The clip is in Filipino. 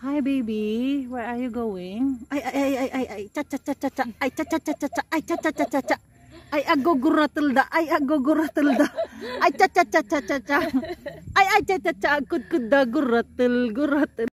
Hi baby, where are you going? Ay ay ay ay ay ay cha cha cha cha cha ay cha cha cha cha cha ay cha cha cha cha cha ay agoguratal da ay agoguratal da ay cha cha cha cha cha cha ay ay cha cha cha kud kud da guratal guratal